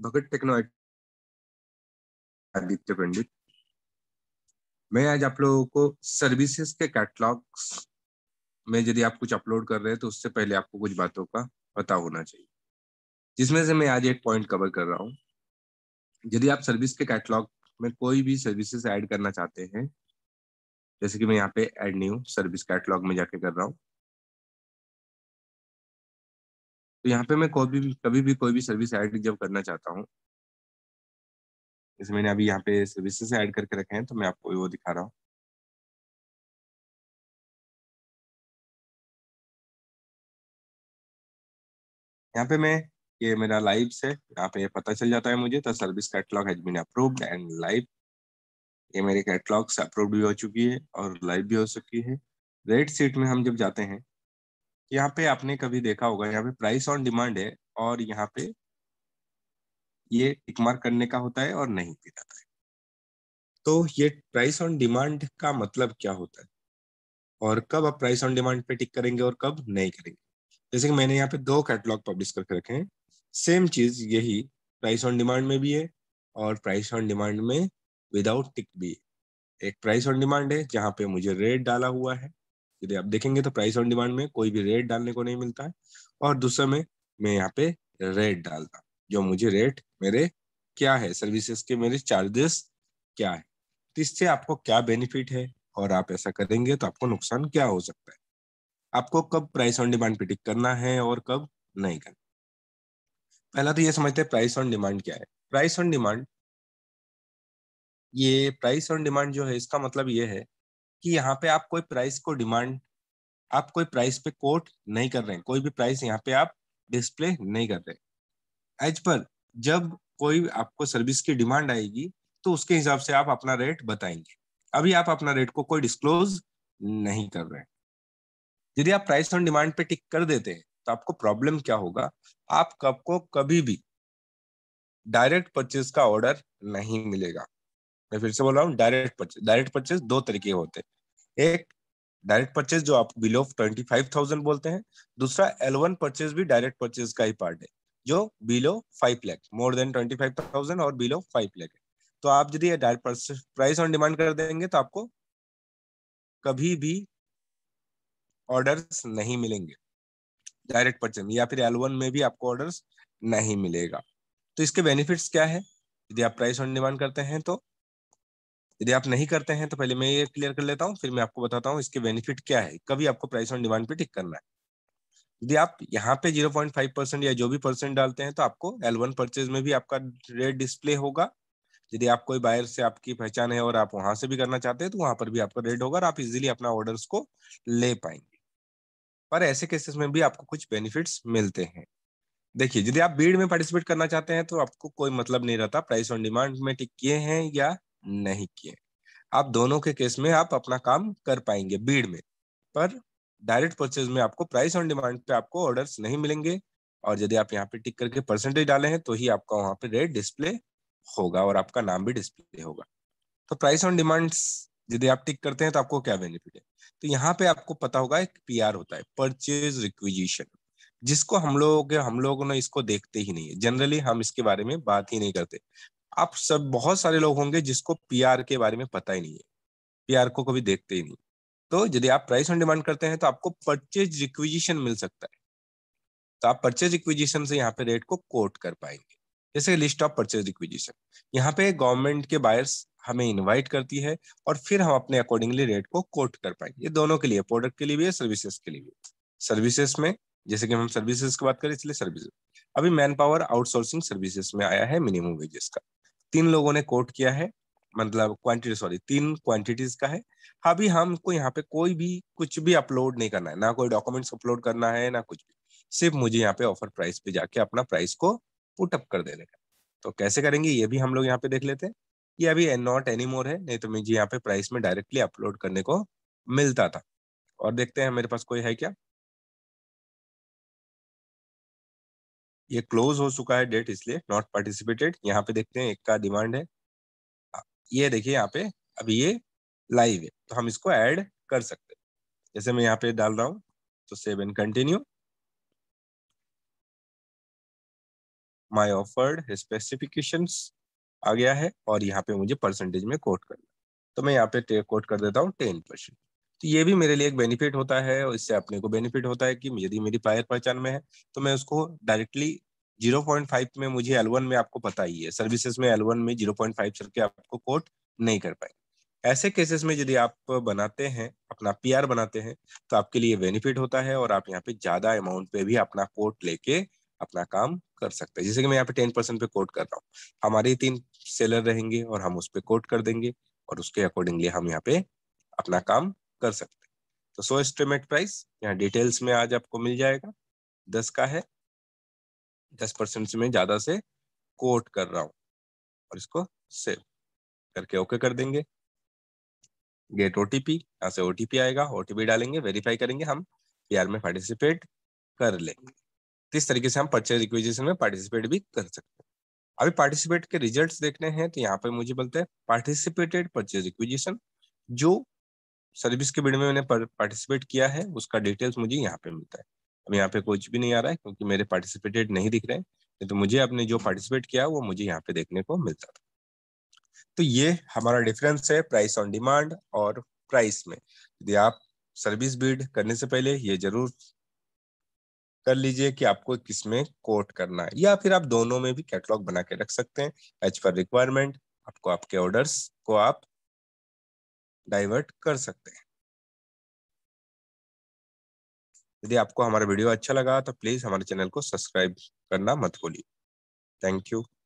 भगत techno Aditya पंडित मैं आज आप लोगों को सर्विसेज के कैटलॉग्स में यदि आप कुछ अपलोड कर रहे हैं तो उससे पहले आपको कुछ बातों का पता होना चाहिए जिसमें से मैं आज एक पॉइंट कवर कर रहा हूँ यदि आप सर्विस के कैटलॉग में कोई भी सर्विसेज ऐड करना चाहते हैं जैसे कि मैं यहाँ पे एड न्यू सर्विस कैटलॉग में जाके कर रहा हूँ तो यहाँ पे मैं कभी भी कभी भी कोई भी सर्विस ऐड जब करना चाहता हूँ जैसे मैंने अभी यहाँ पे सर्विसेज ऐड करके रखे हैं तो मैं आपको वो दिखा रहा हूँ यहाँ पे मैं ये मेरा लाइव है यहाँ पे पता चल जाता है मुझे तो service catalogue has been approved and live ये मेरे कैटलॉग्स अप्रूव्ड भी हो चुकी है और लाइव भी हो चुकी है रेड सीट में हम जब जाते हैं यहाँ पे आपने कभी देखा होगा यहाँ पे प्राइस ऑन डिमांड है और यहाँ पे ये टिक मार्क करने का होता है और नहीं भी रहता है तो ये प्राइस ऑन डिमांड का मतलब क्या होता है और कब आप प्राइस ऑन डिमांड पे टिक करेंगे और कब नहीं करेंगे जैसे कि मैंने यहाँ पे दो कैटलॉग पब्लिश करके रखे हैं सेम चीज यही प्राइस ऑन डिमांड में भी है और प्राइस ऑन डिमांड में विदाउट टिक भी है एक प्राइस ऑन डिमांड है जहाँ पे मुझे रेट डाला हुआ है यदि आप देखेंगे तो प्राइस ऑन डिमांड में कोई भी रेट डालने को नहीं मिलता है और दूसरे में मैं यहाँ पे रेट डालता जो मुझे रेट मेरे क्या है सर्विसेज के मेरे चार्जेस क्या है तो इससे आपको क्या बेनिफिट है और आप ऐसा करेंगे तो आपको नुकसान क्या हो सकता है आपको कब प्राइस ऑन डिमांड टिक करना है और कब नहीं करना पहला तो ये समझते हैं प्राइस ऑन डिमांड क्या है प्राइस ऑन डिमांड ये प्राइस ऑन डिमांड जो है इसका मतलब ये है कि यहाँ पे आप कोई प्राइस को डिमांड आप कोई प्राइस पे कोट नहीं कर रहे हैं कोई भी प्राइस यहाँ पे आप डिस्प्ले नहीं कर रहे एज पर जब कोई आपको सर्विस की डिमांड आएगी तो उसके हिसाब से आप अपना रेट बताएंगे अभी आप अपना रेट को कोई डिस्क्लोज नहीं कर रहे यदि आप प्राइस ऑन डिमांड पे टिक कर देते हैं तो आपको प्रॉब्लम क्या होगा आप कब को कभी भी डायरेक्ट परचेज का ऑर्डर नहीं मिलेगा मैं फिर से बोल रहा हूँ डायरेक्ट परचेज डायरेक्ट परचेज दो तरीके होते हैं एक डायरेक्ट परचेज जो आप बिलो ट्वेंटी फाइव थाउजेंड बोलते हैं दूसरा एल वन परचेज भी डायरेक्ट परचेज का ही पार्ट है जो below five lakh more than twenty five thousand और बिलो फाइव लैख है तो आप यदि डायरेक्ट प्राइस ऑन डिमांड कर देंगे तो आपको कभी भी ऑर्डर्स नहीं मिलेंगे डायरेक्ट परचेज या फिर एल वन में भी आपको ऑर्डर्स नहीं मिलेगा तो इसके बेनिफिट्स क्या है यदि आप प्राइस ऑन डिमांड करते हैं तो यदि आप नहीं करते हैं तो पहले मैं ये क्लियर कर लेता हूँ फिर मैं आपको बताता हूँ इसके बेनिफिट क्या है कभी आपको प्राइस ऑन डिमांड पे टिक करना है यदि आप यहाँ पे 0.5 परसेंट या जो भी परसेंट डालते हैं तो आपको एल वन परचेज में भी आपका रेट डिस्प्ले होगा यदि आप कोई बायर से आपकी पहचान है और आप वहां से भी करना चाहते हैं तो वहां पर भी आपका रेट होगा और आप इजिली अपना ऑर्डर को ले पाएंगे पर ऐसे केसेस में भी आपको कुछ बेनिफिट मिलते हैं देखिए यदि आप बीड में पार्टिसिपेट करना चाहते हैं तो आपको कोई मतलब नहीं रहता प्राइस ऑन डिमांड में टिक किए हैं या नहीं किए आप दोनों के केस में आप अपना काम कर पाएंगे भीड़ में पर डायरेक्ट परचेज में आपको प्राइस ऑन डिमांड पे आपको ऑर्डर्स नहीं मिलेंगे और यदि आप यहाँ पे टिक करके परसेंटेज डाले हैं तो ही आपका वहां पे रेट डिस्प्ले होगा और आपका नाम भी डिस्प्ले होगा तो प्राइस ऑन डिमांड यदि आप टिक करते हैं तो आपको क्या बेनिफिट है तो यहाँ पे आपको पता होगा एक पी होता है परचेज रिक्विजिशन जिसको हम लोग हम लोगों ने इसको देखते ही नहीं है जनरली हम इसके बारे में बात ही नहीं करते आप सब बहुत सारे लोग होंगे जिसको पीआर के बारे में पता ही नहीं है पीआर को कभी देखते ही नहीं तो यदि आप प्राइस ऑन डिमांड करते हैं तो आपको परचेज रिक्विजिशन मिल सकता है तो आप परचेज रिक्विजिशन से यहाँ पे रेट को कोट कर पाएंगे जैसे लिस्ट ऑफ परचेज रिक्विजिशन यहाँ पे गवर्नमेंट के बायर्स हमें इनवाइट करती है और फिर हम अपने अकॉर्डिंगली रेट को कोट कर पाएंगे ये दोनों के लिए प्रोडक्ट के लिए भी है सर्विसेज के लिए भी सर्विसेज में जैसे कि हम सर्विसेज की बात करें इसलिए सर्विसेज अभी मैन पावर आउटसोर्सिंग सर्विसेज में आया है मिनिमम वेजेस का तीन लोगों ने कोट किया है मतलब क्वांटिटी सॉरी तीन क्वांटिटीज का है अभी हमको यहाँ पे कोई भी कुछ भी अपलोड नहीं करना है ना कोई डॉक्यूमेंट्स अपलोड करना है ना कुछ भी सिर्फ मुझे यहाँ पे ऑफर प्राइस पे जाके अपना प्राइस को पुटअप कर देने का तो कैसे करेंगे ये भी हम लोग यहाँ पे देख लेते हैं ये अभी नॉट एनी मोर है नहीं तो मुझे यहाँ पे प्राइस में डायरेक्टली अपलोड करने को मिलता था और देखते हैं मेरे पास कोई है क्या ये क्लोज हो चुका है डेट इसलिए नॉट पार्टिसिपेटेड यहाँ पे देखते हैं एक का डिमांड है ये देखिए यहाँ पे अभी ये लाइव है तो हम इसको ऐड कर सकते हैं जैसे मैं यहाँ पे डाल रहा हूँ तो save and continue my offered specification आ गया है और यहाँ पे मुझे परसेंटेज में कोट करना तो मैं यहाँ पे कोट कर देता हूँ टेन परसेंट तो ये भी मेरे लिए एक बेनिफिट होता है और इससे अपने को बेनिफिट होता है कि यदि मेरी पायर पहचान में है तो मैं उसको डायरेक्टली 0.5 में मुझे L1 में आपको पता ही है सर्विसेज में L1 में 0.5 सर के आपको कोट नहीं कर पाएंगे ऐसे केसेस में यदि आप बनाते हैं अपना पी बनाते हैं तो आपके लिए बेनिफिट होता है और आप यहाँ पे ज्यादा अमाउंट पे भी अपना कोट लेके अपना काम कर सकते हैं जैसे कि मैं यहाँ पे टेन परसेंट पे कोट कर रहा हूँ हमारे तीन सेलर रहेंगे और हम उस पर कोट कर देंगे और उसके अकॉर्डिंगली हम यहाँ पे अपना काम कर सकते तो सो एस्टिमेट प्राइस यहाँ डिटेल्स में आज आपको मिल जाएगा दस का है दस परसेंट में ज्यादा से कोट कर रहा हूं और इसको सेव करके ओके कर देंगे गेट ओटीपी यहाँ से ओटीपी आएगा ओटीपी डालेंगे वेरीफाई करेंगे हम पीआर में पार्टिसिपेट कर लेंगे तो इस तरीके से हम परचेज रिक्वेजिशन में पार्टिसिपेट भी कर सकते हैं अभी पार्टिसिपेट के रिजल्ट्स देखने हैं तो यहाँ पे मुझे बोलते हैं पार्टिसिपेटेड परचेज रिक्वेजिशन जो सर्विस के बिड में मैंने पार्टिसिपेट किया है उसका डिटेल्स मुझे यहाँ पे मिलता है अब यहाँ पे कुछ भी नहीं आ रहा है क्योंकि मेरे पार्टिसिपेटेड नहीं दिख रहे हैं तो मुझे आपने जो पार्टिसिपेट किया वो मुझे यहाँ पे देखने को मिलता था तो ये हमारा डिफरेंस है प्राइस ऑन डिमांड और प्राइस में यदि आप सर्विस बिड करने से पहले ये जरूर कर लीजिए कि आपको किसमें कोट करना है या फिर आप दोनों में भी कैटलॉग बना के रख सकते हैं एज पर रिक्वायरमेंट आपको आपके ऑर्डर्स को आप डाइवर्ट कर सकते हैं यदि आपको हमारा वीडियो अच्छा लगा तो प्लीज़ हमारे चैनल को सब्सक्राइब करना मत भूलिए थैंक यू